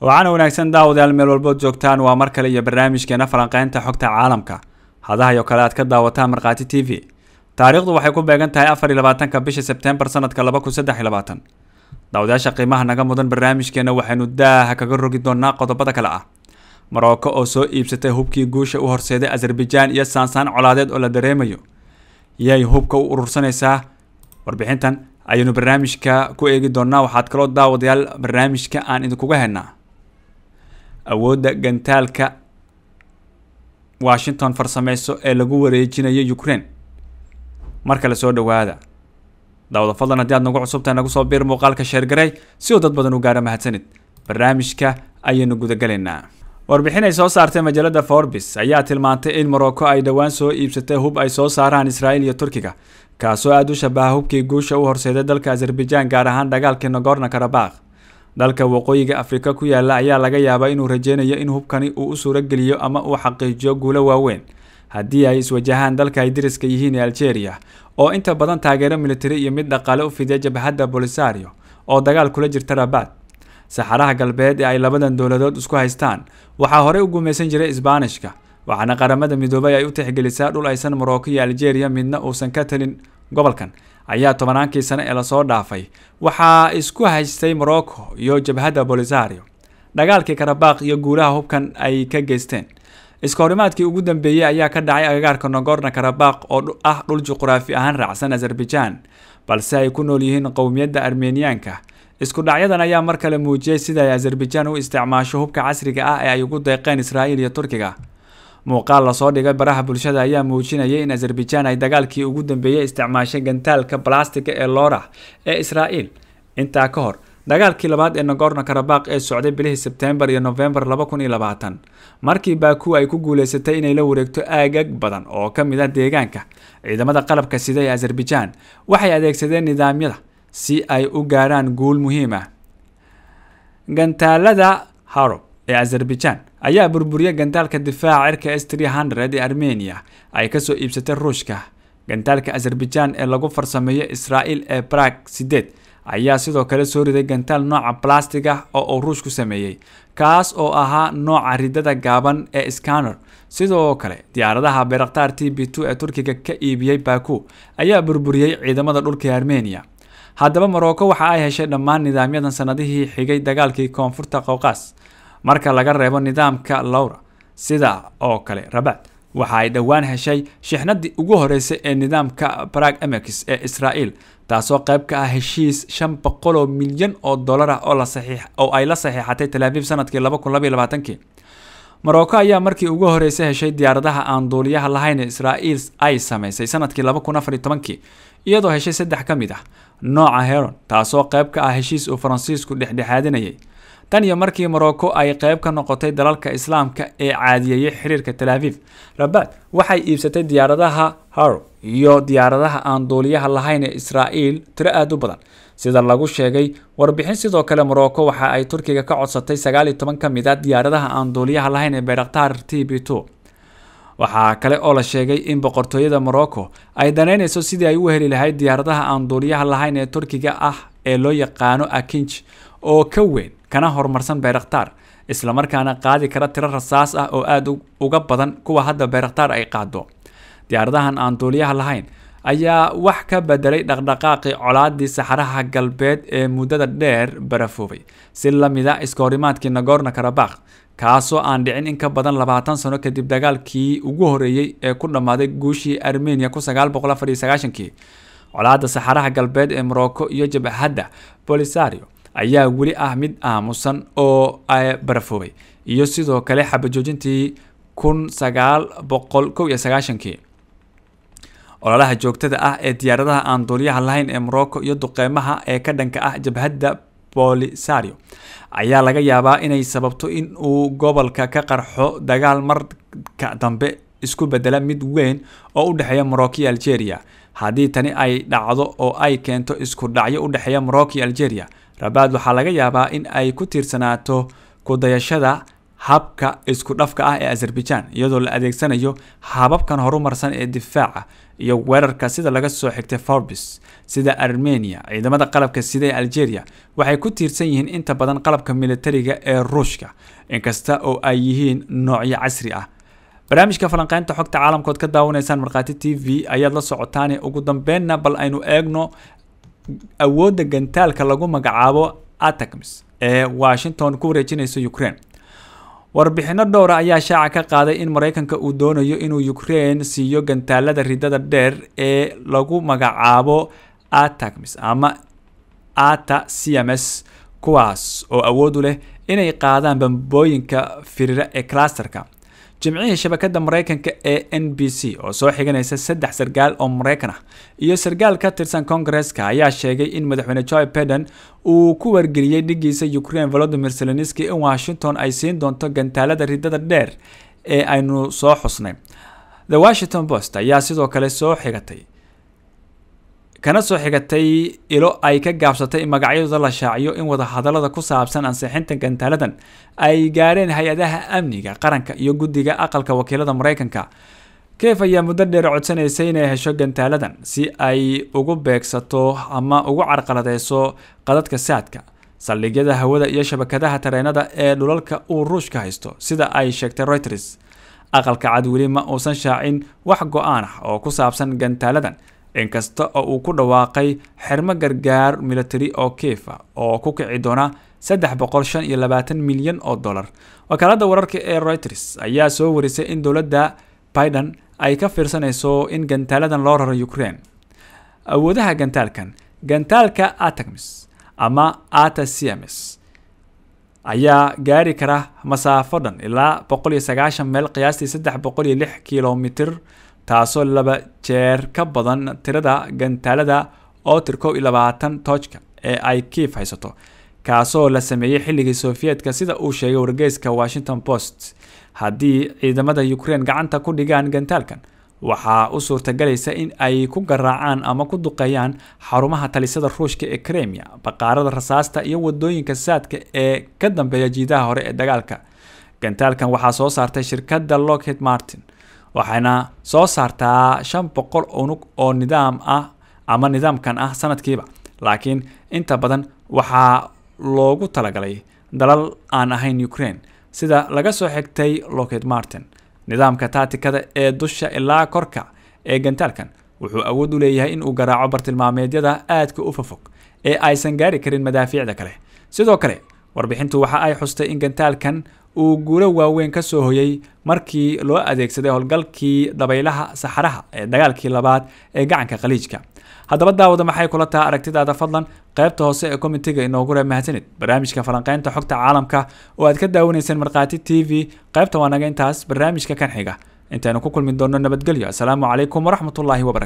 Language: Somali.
waxaana wanaagsan daawadayaal meel walbood joogtaan waa mar kale iyo barnaamijkeena falanqeynta xogta caalamka hadahayo kale aad ka daawataan markhaati t v taariikhdu waxay ku beegan tahay afar iyo labaatanka bisha sebtembar sanadka laba kun saddex iyo labaatan daawadayaasha qiimaha naga mudan barnaamijkeenna waxaynu daaha kaga rogi doonaa qodobada kale ah marooko oo soo iibsatay hubkii guusha u horseeday azerbaijaan iyo saansaan colaadeed oo la dareemayo yay hubka u urursanaysaa warbixintan ayaynu barnaamijka ku eegi doonnaa waxaad kaloo daawadayaal barnaamijka aan idinkuga hennaa awoodda gantaalka washington farsameyso ee lagu wareejinayo ukrein mar kale soo dhawaada daawada fadlan haddii aad nagu cusubtahay nagu soo biir muuqaalka sheergarey si uu dad badan u gaara mahadsanid barnaamijka ayaynu gudagalaynaa warbixin ay soo saartay majallada forbis ayaa tilmaantay in morocco ay dhowaan soo iibsatay hub ay soo saaraan israel iyo turkiga kaasoo aada u shabaha hubkii guusha u horseeday dalka azerbaijaan gaar ahaan dagaalkii nagorno karabakh dalka waqooyiga afrika ku yaalla ayaa laga yaabaa inuu rajeynayo in hubkani uu u suurogeliyo ama uu xaqiijiyo guulo waaweyn haddii ay iswajahaan dalka ay diriska yihiin ee aljeriya oo inta badan taageero militari iyo mid dhaqaale u fidiya jabhadda bolisario oo dagaal kula jirta rabaad saxaraha galbeed ee ay labadan dowladood isku haystaan waxaa horey u gumaysan jiray isbaanishka waxaana qaramada midoobay ay u tixgelisaa dhul aysan morocco iyo algeria midna uusan ka talin gobolkan ayaa tobanaankii sane ee lasoo dhaafay waxaa isku haystay morocco iyo jabhadda bolisario dhagaalkii karabaakh iyo guulaha hubkan ay ka geysteen iskahorimaadkii ugu dambeeyey ayaa ka dhacay agagaarka nogorna karabaaq oo ah dhul juquraafi ahaan raacsan azerbaijan balse ay ku nool yihiin qowmiyadda armeniyaanka isku dhacyadan ayaa mar kale muujiyey sida ay azerbaijan u isticmaasho hubka casriga ah ee ay ugu deeqeen israa'iil iyo turkiga muuqaal lasoo dhigay baraha bulshada ayaa muujinayay in azerbaijaan ay dagaalkii ugu dambeeyey isticmaashay gantaalka balastika ee lora ee israa'iil intaa ka hor dagaalkii labaad ee nagorno karabaq ee socday bilihii sebtembar iyo nofembar laba kun iyo labaatan markii baaku ay ku guulaysatay inay la wareegto aagag badan oo ka mid ah deegaanka ciidamada qalabka sida ee azerbaijaan waxay adeegsadeen nidaamyada si ay u gaarhaan guul muhiim ah gantaalada harob ee azerbaijan ayaa burburiya gantaalka difaaca cirka s ee armeniya ay kasoo iibsatay ruushka gantaalka azerbaijan ee lagu farsameeyo israa'iil ee brag sideed ayaa sidoo kale soo riday gantaal nooca balastiga ah oo uu ruushku sameeyey kaas oo ahaa nooca ridada gaaban ee scanner sidoo kale diyaaradaha beraktaar t b two ee turkiga ka iibiyey baku ayaa burburiyey ciidamada dhulka armeniya haddaba morocco waxa ay heshay dhammaan nidaamyadan sanadihii xigay dagaalkii koonfurta kowqas marka laga reebo nidaamka lowra sida oo kale rabaad waxa ay dhowaan heshay shixnadii ugu horeysay ee nidaamka brag emex ee israel taasoo qayb ka ah heshiis shan boqoloo milyan oo ah oo ay la saxiixatay talaabiib sanadkii labakunlabaylabaatanki marocco ayaa markii ugu horeysay heshay diyaaradaha aan duuliyaha lahayn ee israel ay sameysay sanadkii labakunafariyotobankii iyadoo heshay saddex ka mid ah nooca heron taasoo qayb ka ah heshiis uu faransiisku dhexdhexaadinayay tan iyo markii morocco ay qayb ka noqotay dalalka islaamka ee caadiyeeyay xiriirka talaafiif rabaad waxay iibsatay diyaaradaha haro iyo diyaaradaha aan duuliyaha lahayn ee israa'iil tiro aada u badan sida lagu sheegay warbixin sidoo kale morocco waxa ay turkiga ka codsatay sagaal iyo toban ka mid a diyaaradaha aan duuliyaha lahayn ee beeraktaar t b two waxaa kale oo la sheegay in boqortooyada morocco ay danaynayso sidii ay u heli lahayd diyaaradaha aan duuliyaha lahayn ee turkiga ah ee loo yaqaano akinj oo ka weyn kana horumarsan bayraktaar islamarkaana qaadi kara tiro rasaas ah oo aad uga badan kuwa hadda bayraktaar ay qaado diyaaradahan aan duuliyaha lahayn ayaa wax ka bedelay dhaqdhaqaaqii colaadii saxaraha galbeed ee muddada dheer barafoobay si lamida ah iskahorimaadkii nagorno karabakh kaasoo aan dhicin in ka badan labaatan sano kadib dagaalkii ugu horeeyey ee ku dhammaaday guushii armenia colaada saxaraha galbeed ee morocco iyo jabhadda bolisario ayaa weli ah mid aamusan oo barafoobay iyo sidoo kale xabajoojintii kun sagaal boqol kow iyo sagaashankii ololaha joogtada ah ee diyaaradaha aan duulyaha lahayn ee morocco iyo duqeymaha ee ka dhanka ah jabhadda bolisario ayaa laga yaabaa inay sababto in uu gobolka ka qarxo dagaal marka dambe isku bedela mid weyn oo u dhexeeya morocco iyo algeria haddii tani ay dhacdo oo ay keento isku dhacyo u dhexeeya morocco iyo algeria rabaad waxaa laga yaabaa in ay ku tiirsanaato ku dayashada habka isku dhafka ah ee azerbaijan iyadoo la adeegsanayo hababkan horumarsan ee difaaca iyo weerarka sida laga soo xigtay forbes sida armenia ciidamada qalabka sida ee algeria waxay ku tiirsan yihiin inta badan qalabka milatariga ee ruushka inkasta oo ay yihiin noocyo casri ah barnaamijka falanqeynta xogta caalamkood ka daawanaysaan markhaati t v ayaad la socotaane ugu dambeynna bal aynu eegno awoodda gantaalka lagu magacaabo atacmis ee washington ku wareejinaysa ukraine warbixino dhowra ah ayaa shaaca ka qaaday in maraykanka uu doonayo inuu ukraine siiyo gantaalada ridada dheer ee lagu magacaabo atacmis ama ata c m s kuwaas oo awood u leh inay qaadaan bambooyinka firira ee clusterka jimcihii shabakadda mareykanka ee n b c oo soo xiganaysa saddex sargaal oo mareykan ah iyo sarkaal ka tirsan kongareska ayaa sheegay in madaxweyne joy biden uu ku wargeliyey dhiggiisa ukrain volodimir zelenski in washington ay siin doonto gantaalada ridada dheer ee aynu soo xusnay the washington post ayaa sidoo kale soo xigatay kana soo xigatay ilo ay ka gaabsatay magacyadooda la shaaciyo in wadahadallada ku saabsan ansixinta gantaaladan ay gaareen hay-adaha amniga qaranka iyo guddiga aqalka wakiilada maraykanka keef ayaa muddo dheer codsanaysay inay hesho gantaaladan si ay ugu beegsato ama ugu carqaladeyso qadadka saadka saldhigyada hawada iyo shabakadaha tareenada ee dhulalka uu ruushka haysto sida ay sheegtay reuters aqalka cad weli ma uusan shaacin wax go-aan ah oo ku saabsan gantaaladan inkasta oo uu ku dhawaaqay xirmo gargaar milatari oo kiifa oo ku kici doona saddex boqol shan iyo labaatan milyan oo dollar wakaalada wararka ee reuters ayaa soo warisay in dowladda biden ay ka fiirsanayso in gantaaladan loo raro ukraine awoodaha gantaalkan gantaalka atamis ama atacms ayaa gaari kara masaafo dhan ilaa boqol iyo sagaashan meel qiyaastii saddex boqol iyo lix kilomitr taasoo laba jeer ka badan tirada gantaalada oo tir iyo labaatan toojka ee ay kiif haysato kaasoo la sameeyey xilligii sofiyeetka sida uu sheegay wargeyska washington post haddii ciidamada ukrein gacanta ku dhigaan gantaalkan waxaa u suurtagelaysa in ay ku garaacaan ama ku duqeeyaan xarumaha talisada ruushka ee kremia baqaarada rasaasta iyo wadooyinka saadka ee ka dambeeya jiidaha hore ee dagaalka gantaalkan waxaa soo saartay shirkadda lockhit martin waxayna soo saartaa shan boqol unug oo nidaam ah ama nidaamkan ah sanadkiiba laakiin inta badan waxaa loogu talagalay dalal aan ahayn ukraine sida laga soo xigtay locked martin nidaamka taatikada ee dusha ilaa korka ee gantaalkan wuxuu awood u leeyahay inuu garaaco bartilmaameedyada aadka u fofog ee aysan gaari karin madaafiicda kale sidoo kale warbixintu waxa ay xustay in gantaalkan uu guulo waaweyn ka soo hoyey markii loo adeegsaday howlgalkii dabaylaha saxaraha ee dagaalkii labaad ee gacanka khaliijka haddaba daawada maxay kula tahay aragtidaada fadlan qaybta hoose ee komitiga inoogu ree mahadsanid barnaamijka falanqeynta xogta caalamka oo aad ka daawanayseen markhaati t v qaybta waa intaas barnaamijka kan xiga intaynu ku kulmi doonno nabadgelyo assalaamu calaykum waraxmatullaahi wabara